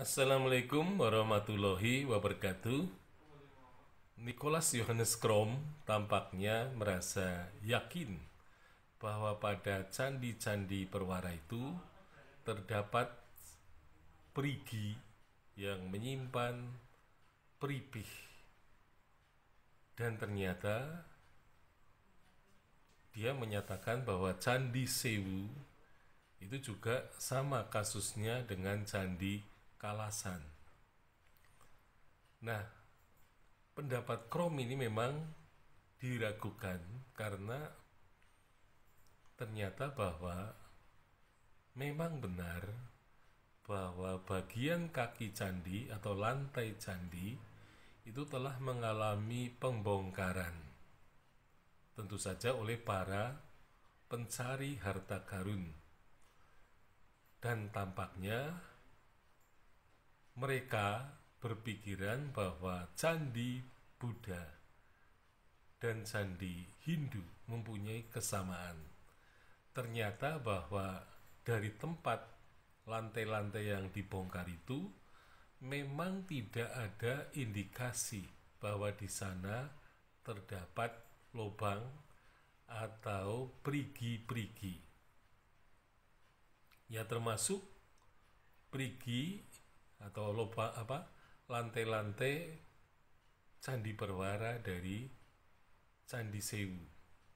Assalamualaikum warahmatullahi wabarakatuh. Nicholas Johannes Krom tampaknya merasa yakin bahwa pada candi-candi perwara itu terdapat perigi yang menyimpan peripih dan ternyata dia menyatakan bahwa candi Sewu itu juga sama kasusnya dengan candi Kalasan. Nah, pendapat Krom ini memang diragukan karena ternyata bahwa memang benar bahwa bagian kaki candi atau lantai candi itu telah mengalami pembongkaran. Tentu saja oleh para pencari harta karun. Dan tampaknya mereka berpikiran bahwa candi Buddha dan candi Hindu mempunyai kesamaan. Ternyata bahwa dari tempat lantai-lantai yang dibongkar itu memang tidak ada indikasi bahwa di sana terdapat lubang atau perigi-perigi. Ya termasuk perigi atau lupa apa lantai-lantai candi perwara dari candi Sewu.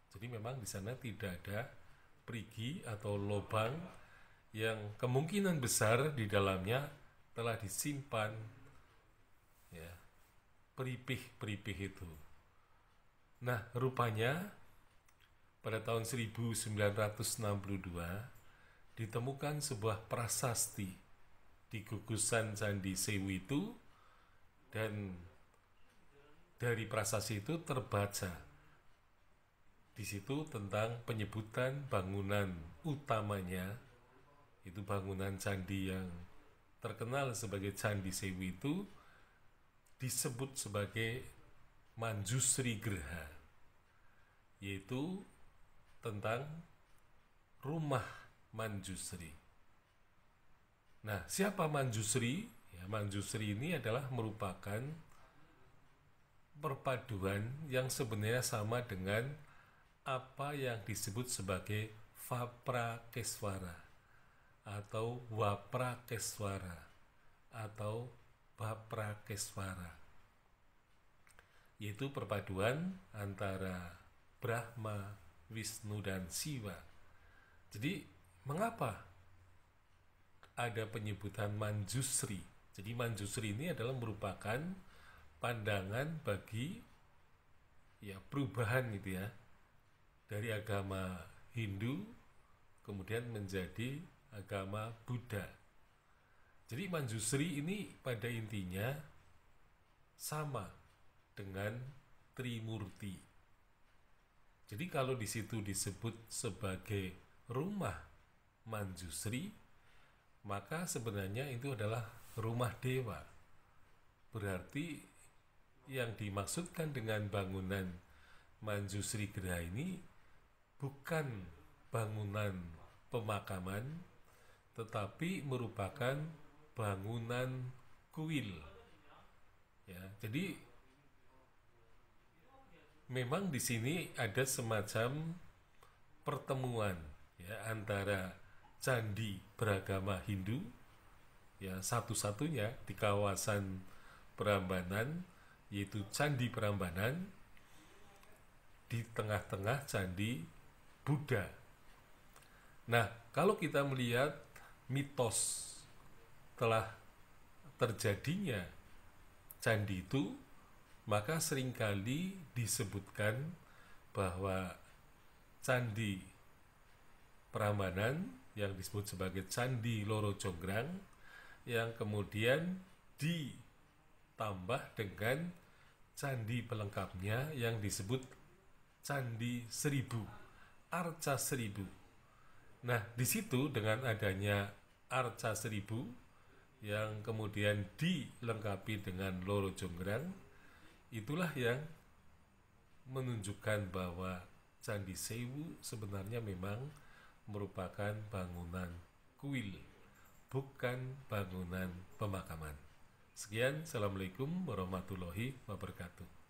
Jadi memang di sana tidak ada perigi atau lubang yang kemungkinan besar di dalamnya telah disimpan ya peripih-peripih itu. Nah, rupanya pada tahun 1962 ditemukan sebuah prasasti di gugusan Candi Sewu itu dan dari prasasti itu terbaca di situ tentang penyebutan bangunan utamanya itu bangunan candi yang terkenal sebagai Candi Sewu itu disebut sebagai Manjusri Gerha yaitu tentang rumah Manjusri. Nah, siapa Manjusri? Ya, Manjusri ini adalah merupakan perpaduan yang sebenarnya sama dengan apa yang disebut sebagai Keswara atau Keswara atau Keswara yaitu perpaduan antara Brahma, Wisnu, dan Siwa. Jadi, mengapa ada penyebutan manjusri. Jadi manjusri ini adalah merupakan pandangan bagi ya perubahan gitu ya dari agama Hindu kemudian menjadi agama Buddha. Jadi manjusri ini pada intinya sama dengan Trimurti. Jadi kalau di situ disebut sebagai rumah manjusri, maka sebenarnya itu adalah rumah dewa. Berarti yang dimaksudkan dengan bangunan Manjusri Geraha ini bukan bangunan pemakaman, tetapi merupakan bangunan kuil. Ya, jadi memang di sini ada semacam pertemuan ya antara candi beragama Hindu ya satu-satunya di kawasan Prambanan yaitu Candi Prambanan di tengah-tengah Candi Buddha. Nah, kalau kita melihat mitos telah terjadinya candi itu, maka seringkali disebutkan bahwa Candi Prambanan yang disebut sebagai Candi Loro Jonggrang yang kemudian ditambah dengan candi pelengkapnya yang disebut Candi Seribu, Arca Seribu. Nah, di situ dengan adanya Arca Seribu yang kemudian dilengkapi dengan Loro Jonggrang, itulah yang menunjukkan bahwa Candi Sewu sebenarnya memang merupakan bangunan kuil, bukan bangunan pemakaman. Sekian, Assalamualaikum warahmatullahi wabarakatuh.